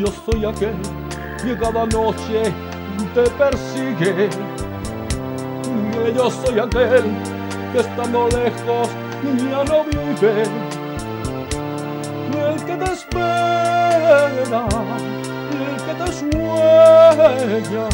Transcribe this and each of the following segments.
yo soy aquel que cada noche te persigue. Yo soy aquel que estando lejos ya no vive. El que te espera, el que te sueña,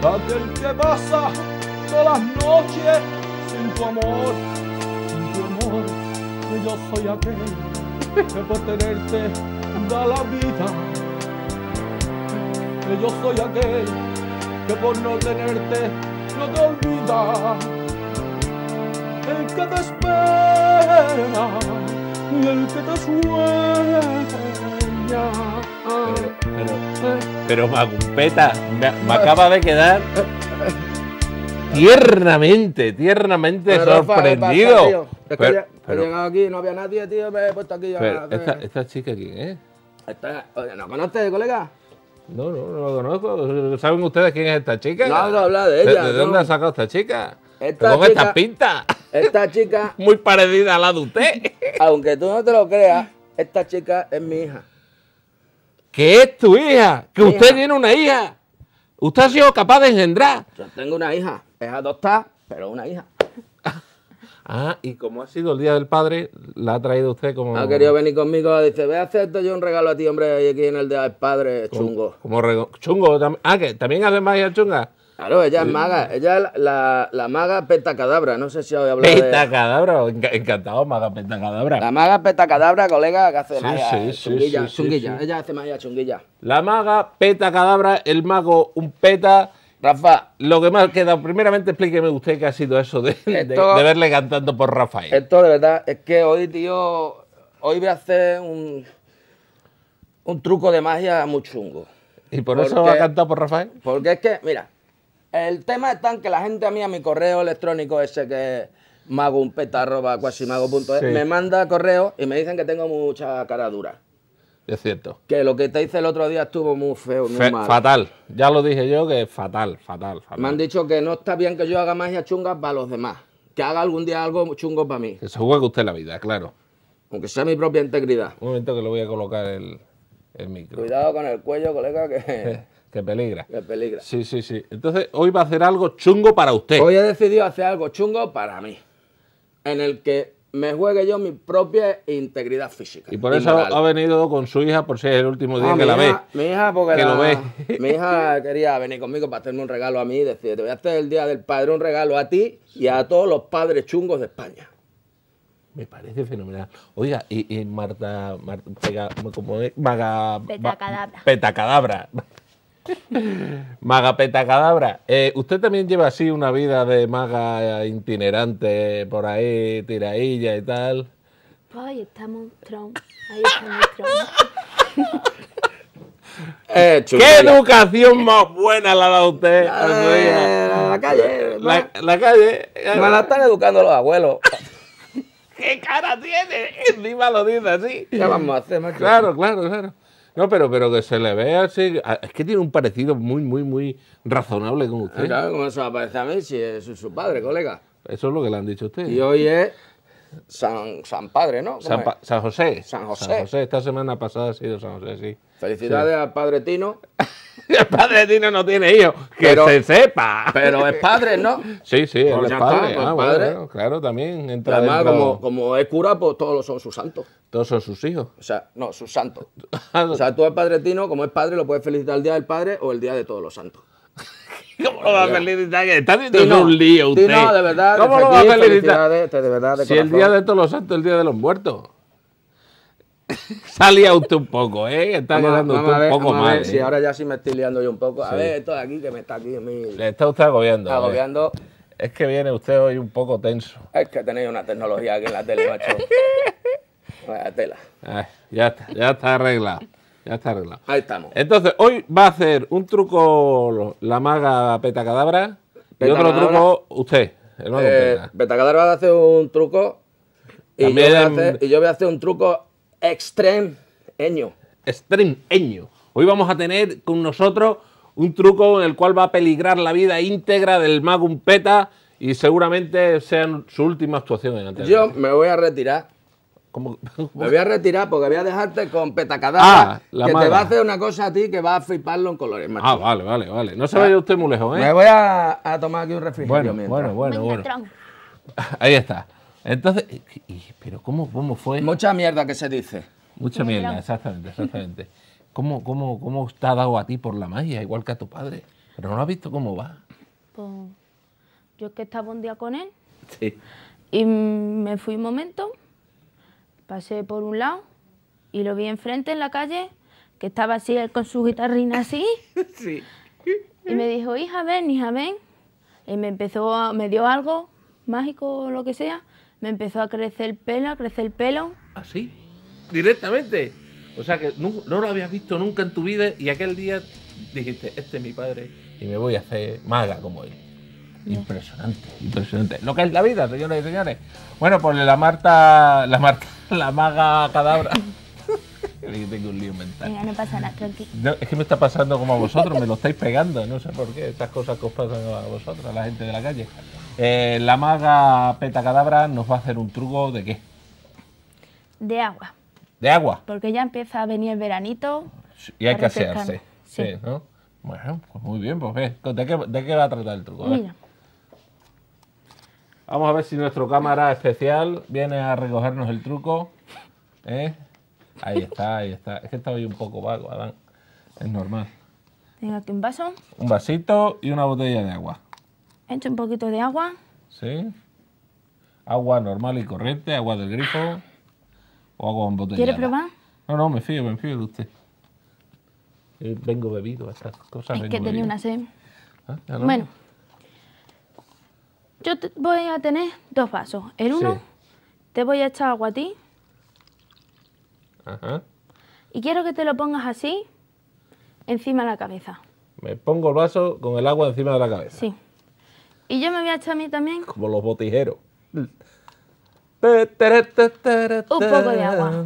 aquel que pasa todas las noches sin tu amor, sin tu amor. Yo soy aquel que por tenerte da la vida que yo soy aquel que por no tenerte no te olvida, el que te espera y el que te sueña. Pero, pero, me, acaba de quedar tiernamente, tiernamente sorprendido. Es pero, que he llegado aquí, no había nadie, tío, me he puesto aquí. Pero, ya, esta, chica quién es? Esta, oye, ¿No conoces, colega? No, no, no lo conozco. ¿Saben ustedes quién es esta chica? No, no habla de ella. ¿De, dónde ha sacado esta chica? Esta esta pinta? Esta chica. Muy parecida a la de usted. Aunque tú no te lo creas, esta chica es mi hija. ¿Qué es tu hija? ¿Que usted tiene una hija? ¿Usted ha sido capaz de engendrar? Yo tengo una hija. Es adoptada, pero una hija. Ah, y como ha sido el Día del Padre, la ha traído usted como... Ha querido venir conmigo, dice, ve a hacerte yo un regalo a ti, hombre, aquí en el Día del Padre, chungo. Como, regalo? chungo, ah, que también hace magia chunga. Claro, ella es maga, ella es la, la, maga petacadabra, no sé si hoy hablado de... ¿Petacadabra? encantado, maga petacadabra. La maga petacadabra, colega, que hace magia sí, chunguilla, sí, ella hace magia chunguilla. La maga petacadabra, el mago un peta Rafa, lo que más queda, primeramente explíqueme usted qué ha sido eso de, verle cantando por Rafael. Esto de verdad es que hoy, tío, hoy voy a hacer un, un truco de magia muy chungo. ¿Y por eso va a cantar por Rafael? Porque es que, mira, el tema es tan que la gente a mí, a mi correo electrónico ese que es sí. me manda correo y me dicen que tengo mucha cara dura es cierto. Que lo que te hice el otro día estuvo muy feo, muy Fatal, ya lo dije yo que fatal, fatal, fatal. Me han dicho que no está bien que yo haga magia chungas para los demás. Que haga algún día algo chungo para mí. Que se juegue usted la vida, claro. Aunque sea mi propia integridad. Un momento que le voy a colocar el, micro. Cuidado con el cuello, colega, que... que peligra. Que peligra. Sí, sí, sí. Entonces, hoy va a hacer algo chungo para usted. Hoy he decidido hacer algo chungo para mí. En el que me juegue yo mi propia integridad física. Y por eso ha venido con su hija por si es el último día ah, que la ve. Mi hija, mi hija quería venir conmigo para hacerme un regalo a mí. Decir, te voy a hacer el día del padre un regalo a ti y a todos los padres chungos de España. Me parece fenomenal. Oiga, y, Marta, Marta es? Petacadabra. Petacadabra. maga Petacadabra, eh, usted también lleva así una vida de maga itinerante por ahí, tirailla y tal. Pues ahí estamos, tron. Ahí estamos, ¿Qué educación más buena la da usted? la, calle. La, calle. Me la están educando los abuelos. ¿Qué cara tiene? Encima lo dice así. vamos a hacer, Claro, claro, claro. No, pero, pero que se le vea, así. Ah, es que tiene un parecido muy, muy, muy razonable con usted. Claro, como eso va a parecer a si es su padre, colega. Eso es lo que le han dicho usted. Y hoy es San, San Padre, ¿no? San, José. San José. Esta semana pasada ha sido San José, sí. Felicidades al Padre Tino. el Padre Tino no tiene hijos, que se sepa. Pero es padre, ¿no? Sí, sí, pues es padre. Pues ah, claro, también. Entra Además, como, es cura, pues todos son sus santos. Todos son sus hijos. O sea, no, sus santos. o sea, tú al Padre Tino, como es padre, lo puedes felicitar el Día del Padre o el Día de todos los santos. ¿Cómo lo va a felicitar? Está diciendo un lío usted. No, de verdad. ¿Cómo lo va a felicitar? si el día de todos los santos es el día de los muertos. Salía usted un poco, ¿eh? Está dando usted un poco mal. Si ¿eh? ahora ya sí me estoy liando yo un poco. A ver, esto de aquí que me está aquí. Mi... Le está usted agobiando. ¿eh? Agobiando. Es que viene usted hoy un poco tenso. Es que tenéis una tecnología aquí en la tele, macho. Vaya tela. ya está, ya está arreglado. Ya está arreglado. Ahí estamos. Entonces, hoy va a hacer un truco la maga Petacadabra y otro truco usted. El mago eh, Petacadabra va a hacer un truco y yo, voy a hacer, un truco extremeño. Extremeño. Hoy vamos a tener con nosotros un truco en el cual va a peligrar la vida íntegra del un Peta y seguramente sea su última actuación en la Yo me voy a retirar. Me voy a retirar porque voy a dejarte con petacadabra ah, que te va a hacer una cosa a ti que va a fliparlo en colores. Ah, vale, vale, vale. No se vaya usted muy lejos, ¿eh? Me voy a, tomar aquí un refrigerio bueno, Bueno, bueno, Ahí está. Entonces, pero cómo, ¿cómo fue? Mucha mierda que se dice. Mucha mierda, exactamente, exactamente. ¿Cómo, cómo, ¿Cómo dado a ti por la magia, igual que a tu padre? Pero no has visto cómo va. Pues yo es que estaba un día con él. Sí. Y me fui un momento Pasé por un lado y lo vi enfrente en la calle, que estaba así con su guitarrina así. Y me dijo, hija, ven, hija, ven. Y me empezó, me dio algo mágico o lo que sea. Me empezó a crecer el pelo, a crecer el pelo. ¿Así? ¿Ah, ¿Directamente? O sea que no, lo habías visto nunca en tu vida y aquel día dijiste, este es mi padre y me voy a hacer maga como él. Impresionante, impresionante. Lo que es la vida, señores y señores. Bueno, pues la Marta, la Marta, la maga cadabra. tengo un lío mental. Mira, no pasa nada, es que me está pasando como a vosotros, me lo estáis pegando, no sé por qué, estas cosas que os pasan a vosotros, a la gente de la calle. Eh, la maga Peta Cadabra nos va a hacer un truco de qué? De agua. ¿De agua? Porque ya empieza a venir el veranito. y hay que asearse. Sí. ¿no? Bueno, pues muy bien, pues ¿De qué, va a tratar el truco? Mira. Vamos a ver si nuestro cámara especial viene a recogernos el truco. ¿Eh? Ahí está, ahí está. Es que estaba yo un poco vago, Adán. Es normal. Tengo aquí un vaso. Un vasito y una botella de agua. He un poquito de agua. Sí. Agua normal y corriente, agua del grifo o agua en botella. ¿Quiere probar? No, no, me fío, me fío de usted. Eh, vengo bebido a estas cosas. Es que tenía una sed. Ah, bueno. Yo voy a tener dos vasos. En uno te voy a echar agua a ti. Ajá. Y quiero que te lo pongas así, encima de la cabeza. Me pongo el vaso con el agua encima de la cabeza. Sí. Y yo me voy a echar a mí también. Como los botijeros. Mm. Un poco de agua.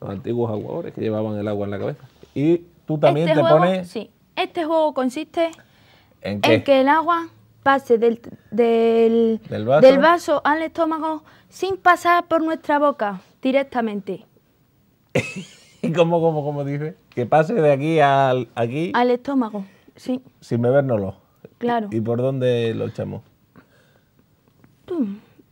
Los antiguos aguadores que llevaban el agua en la cabeza. Y tú también este te pones. Sí. Este juego consiste en, que el agua pase del, del, vaso? al estómago sin pasar por nuestra boca directamente. ¿Y cómo, cómo, cómo dice? Que pase de aquí al, aquí. Al estómago, sí. Sin bebernoslo. Claro. ¿Y por dónde lo echamos?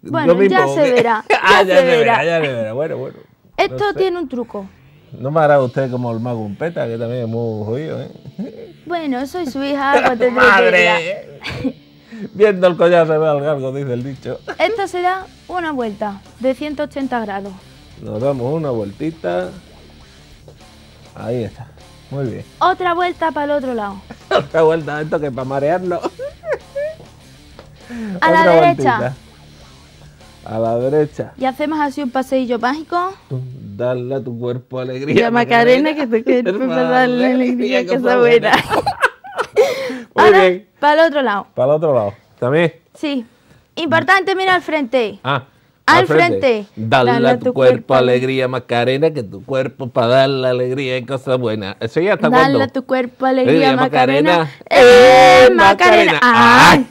Bueno, ya, ah, se verá, ah, ya se, verá. ya se verá, Bueno, bueno. Esto tiene un truco. No me hará usted como el mago Peta, que también es muy jodido, ¿eh? Bueno, soy su hija, ¡Madre! Viendo el collar se ve dice el dicho. Esto será una vuelta de 180 grados. Nos damos una vueltita. Ahí está. Muy bien. Otra vuelta para el otro lado. Otra vuelta, esto que para marearlo. A la derecha. A la derecha. Y hacemos así un paseillo mágico. ¡Dale a tu cuerpo alegría. La Macarena, Macarena que te para darle alegría, que está buena. Ahora, para el otro lado. Para el otro lado. ¿También? Sí. Importante, mira al frente. Ah. Al, frente. Dale, a tu, cuerpo, alegría, Macarena, que tu cuerpo para dar la alegría y cosas buena. Eso ya está Dale a tu cuerpo alegría, Macarena. Macarena. ¡Eh, eh Macarena! Ay.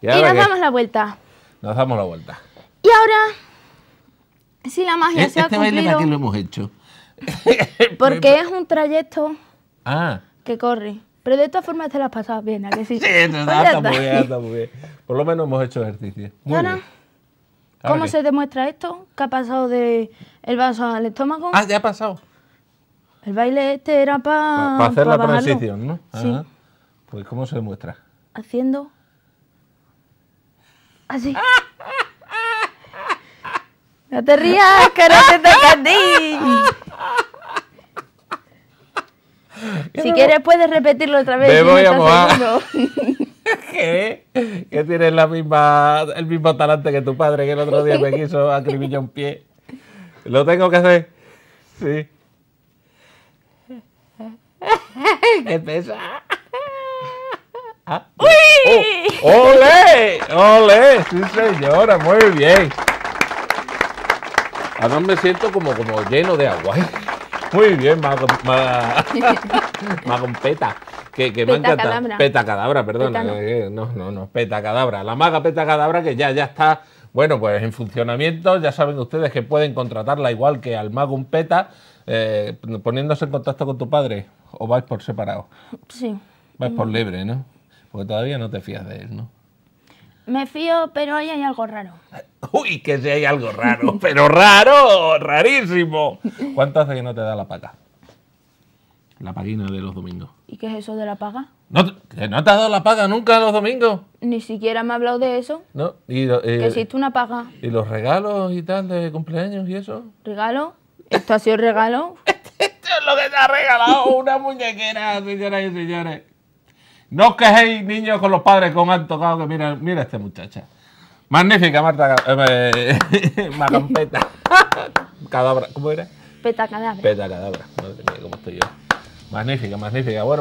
Y, nos damos la vuelta. Nos damos la vuelta. Y ahora Sí, la magia e-, se ha cumplido. ¿Este baile lo hemos hecho? Porque es un trayecto ah. que corre. Pero de todas formas te has pasado bien, ¿a sí? está muy bien, Por lo menos hemos hecho ejercicio. bueno ¿cómo se demuestra esto? ¿Qué ha pasado del el vaso al estómago? Ah, ya ha pasado. El baile este era para... Para hacer la transición, ¿no? Sí. Pues ¿cómo se demuestra? Haciendo... Así. ¡Ah! No te rías, que no te Si quieres puedes repetirlo otra vez. Me voy a mojar. ¿Qué? Que tienes la misma, el mismo talante que tu padre que el otro día me quiso acribillar un pie. Lo tengo que hacer. Sí. ¡Qué pesa! Ah. ¡Uy! Oh, ¡Ole! ¡Ole! Sí, señora, muy bien. Además ah, me siento como, como lleno de agua. Muy bien, Mago, peta. Magompeta. Que, que me encanta. Cadabra. Peta cadabra, perdón. Eh, no, no, no, peta cadabra. La maga peta cadabra que ya, ya está, bueno, pues en funcionamiento. Ya saben ustedes que pueden contratarla igual que al mago peta, eh, poniéndose en contacto con tu padre. ¿O vais por separado? Sí. Vais por mm. libre, ¿no? Porque todavía no te fías de él, ¿no? Me fío, pero ahí hay algo raro. Uy, que si hay algo raro, pero raro, rarísimo. ¿Cuánto hace que no te da la paga? La paguina de los domingos. ¿Y qué es eso de la paga? ¿No, te, ¿No te has dado la paga nunca los domingos? Ni siquiera me ha hablado de eso. No, y, eh, que existe una paga. ¿Y los regalos y tal de cumpleaños y eso? ¿Regalo? ¿Esto ha sido regalo? Esto es lo que te ha regalado una muñequera, señoras y señores. No quejéis, niños, con los padres con han tocado. Que mira, mira esta muchacha. Magnífica, Marta. Eh, cadabra. ¿Cómo era? Peta cadabra. Peta cadabra. Madre cómo estoy yo. Magnífica, magnífica. Bueno.